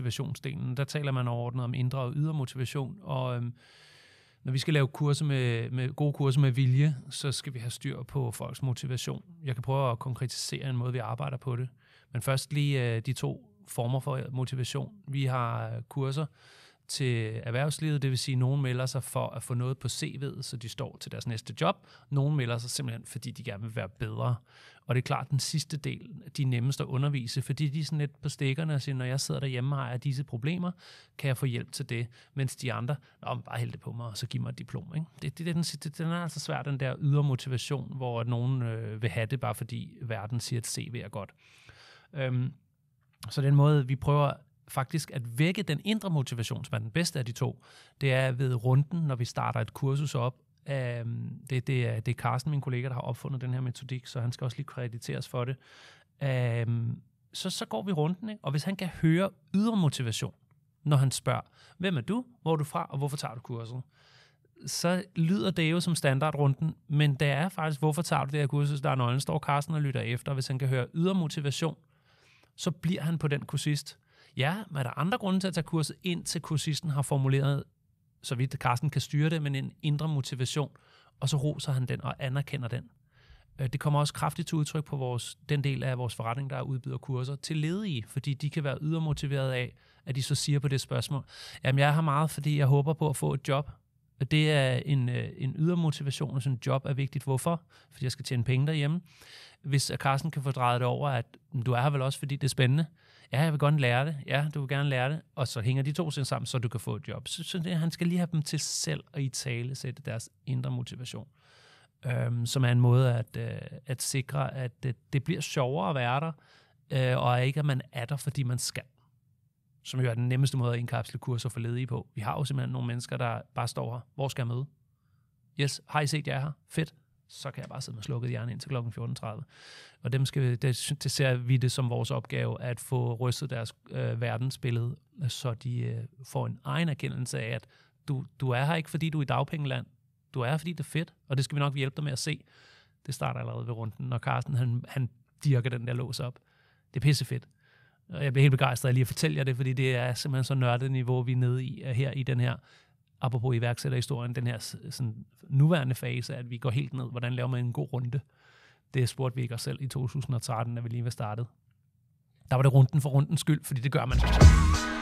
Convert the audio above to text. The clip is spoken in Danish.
motivationsdelen. Der taler man overordnet om indre og ydre motivation, og øhm, når vi skal lave kurser med, med, gode kurser med vilje, så skal vi have styr på folks motivation. Jeg kan prøve at konkretisere en måde, vi arbejder på det. Men først lige øh, de to former for motivation. Vi har øh, kurser til erhvervslivet, det vil sige, at nogen melder sig for at få noget på CV'et, så de står til deres næste job. Nogen melder sig simpelthen, fordi de gerne vil være bedre. Og det er klart, den sidste del, de er nemmest at undervise, fordi de er sådan lidt på stikkerne og siger, når jeg sidder derhjemme og har disse problemer, kan jeg få hjælp til det, mens de andre, Nå, bare hælde det på mig, og så giv mig et diplom. Ikke? Det, det, det, den, det, den er altså svær, den der ydre motivation, hvor nogen øh, vil have det, bare fordi verden siger, at CV er godt. Øhm, så den måde, vi prøver faktisk at vække den indre motivation, som er den bedste af de to, det er ved runden, når vi starter et kursus op, Um, det, det, er, det er Carsten, min kollega, der har opfundet den her metodik, så han skal også lige krediteres for det. Um, så, så går vi runden, ikke? og hvis han kan høre ydre motivation, når han spørger, hvem er du, hvor er du fra, og hvorfor tager du kurset? Så lyder det jo som standardrunden, men det er faktisk, hvorfor tager du det her kursus, der er nøglen, står Carsten og lytter efter, hvis han kan høre ydre motivation, så bliver han på den kursist. Ja, men er der andre grunde til at tage kurset, indtil kursisten har formuleret så vidt Carsten kan styre det, men en indre motivation, og så roser han den og anerkender den. Øh, det kommer også kraftigt til udtryk på vores, den del af vores forretning, der udbyder kurser til ledige, fordi de kan være ydermotiveret af, at de så siger på det spørgsmål, jamen jeg har meget, fordi jeg håber på at få et job, og det er en, øh, en ydre motivation, og sådan en job er vigtigt. Hvorfor? Fordi jeg skal tjene penge derhjemme. Hvis Carsten kan få drejet det over, at du er her vel også, fordi det er spændende. Ja, jeg vil godt lære det. Ja, du vil gerne lære det. Og så hænger de to sig sammen, så du kan få et job. Så, så det, han skal lige have dem til selv at i tale sætte deres indre motivation. Øhm, som er en måde at, øh, at sikre, at det, øh, det bliver sjovere at være der, øh, og ikke at man er der, fordi man skal som jo er den nemmeste måde at indkapsle kurser for ledige på. Vi har jo simpelthen nogle mennesker, der bare står her. Hvor skal jeg møde? Yes, har I set, jeg er her? Fedt. Så kan jeg bare sidde med slukket hjerne ind til kl. 14.30. Og dem skal, vi, det, det ser vi det som vores opgave, at få rystet deres øh, verdensbillede, så de øh, får en egen erkendelse af, at du, du er her ikke, fordi du er i dagpengeland. Du er her, fordi det er fedt, og det skal vi nok hjælpe dig med at se. Det starter allerede ved runden, når Carsten han, han dirker den der lås op. Det er pissefedt. Og jeg bliver helt begejstret lige at fortælle jer det, fordi det er simpelthen så nørdet niveau, vi er nede i her i den her, apropos iværksætterhistorien, den her sådan, nuværende fase, at vi går helt ned. Hvordan laver man en god runde? Det spurgte vi ikke os selv i 2013, da vi lige var startet. Der var det runden for rundens skyld, fordi det gør man.